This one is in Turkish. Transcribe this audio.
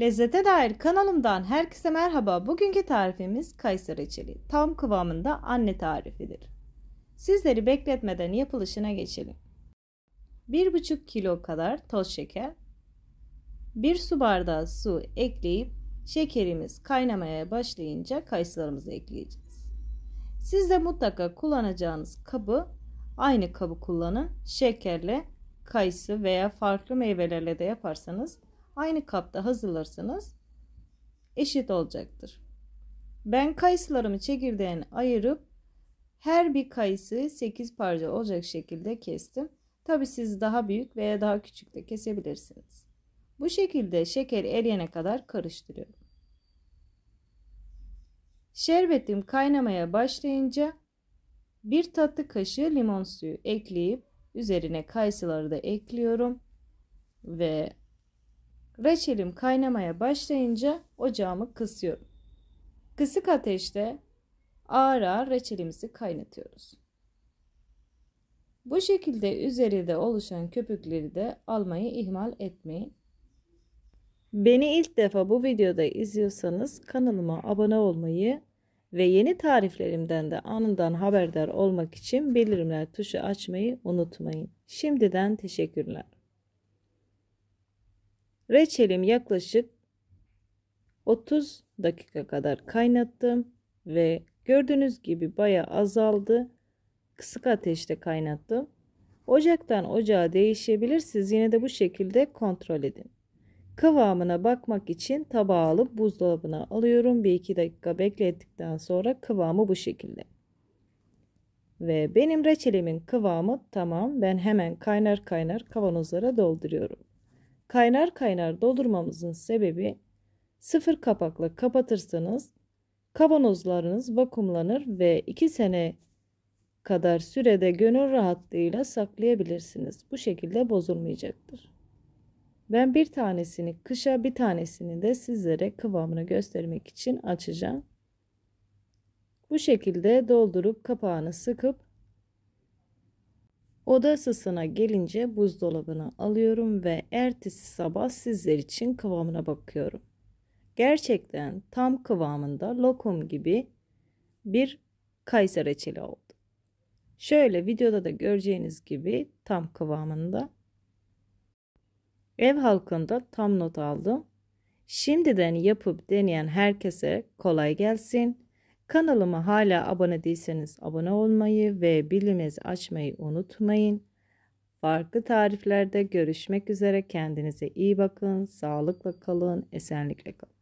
Lezzete dair kanalımdan herkese merhaba. Bugünkü tarifimiz kayısı reçeli. Tam kıvamında anne tarifidir. Sizleri bekletmeden yapılışına geçelim. 1,5 kilo kadar toz şeker, 1 su bardağı su ekleyip şekerimiz kaynamaya başlayınca kayısılarımızı ekleyeceğiz. Siz de mutlaka kullanacağınız kabı aynı kabı kullanın. Şekerle kayısı veya farklı meyvelerle de yaparsanız aynı kapta hazırlarsanız eşit olacaktır. Ben kayısılarımı çekirdeğini ayırıp her bir kayısı 8 parça olacak şekilde kestim. Tabi siz daha büyük veya daha küçük de kesebilirsiniz. Bu şekilde şeker eriyene kadar karıştırıyorum. Şerbetim kaynamaya başlayınca bir tatlı kaşığı limon suyu ekleyip üzerine kayısıları da ekliyorum ve Reçelim kaynamaya başlayınca ocağımı kısıyorum. Kısık ateşte ağır ağır reçelimizi kaynatıyoruz. Bu şekilde üzerinde oluşan köpükleri de almayı ihmal etmeyin. Beni ilk defa bu videoda izliyorsanız kanalıma abone olmayı ve yeni tariflerimden de anından haberdar olmak için bildirimler tuşu açmayı unutmayın. Şimdiden teşekkürler. Reçelim yaklaşık 30 dakika kadar kaynattım ve gördüğünüz gibi baya azaldı. Kısık ateşte kaynattım. Ocaktan ocağa değişebilir. Siz yine de bu şekilde kontrol edin. Kıvamına bakmak için tabağı alıp buzdolabına alıyorum. Bir iki dakika beklettikten sonra kıvamı bu şekilde. Ve benim reçelimin kıvamı tamam. Ben hemen kaynar kaynar kavanozlara dolduruyorum kaynar kaynar doldurmamızın sebebi sıfır kapakla kapatırsanız kavanozlarınız vakumlanır ve 2 sene kadar sürede gönül rahatlığıyla saklayabilirsiniz. Bu şekilde bozulmayacaktır. Ben bir tanesini kışa bir tanesini de sizlere kıvamını göstermek için açacağım. Bu şekilde doldurup kapağını sıkıp Oda ısısına gelince buzdolabına alıyorum ve ertesi sabah sizler için kıvamına bakıyorum. Gerçekten tam kıvamında lokum gibi bir kayser reçeli oldu. Şöyle videoda da göreceğiniz gibi tam kıvamında. Ev halkında tam not aldım. Şimdiden yapıp deneyen herkese kolay gelsin. Kanalıma hala abone değilseniz abone olmayı ve bildirimizi açmayı unutmayın. Farklı tariflerde görüşmek üzere. Kendinize iyi bakın. Sağlıkla kalın. Esenlikle kalın.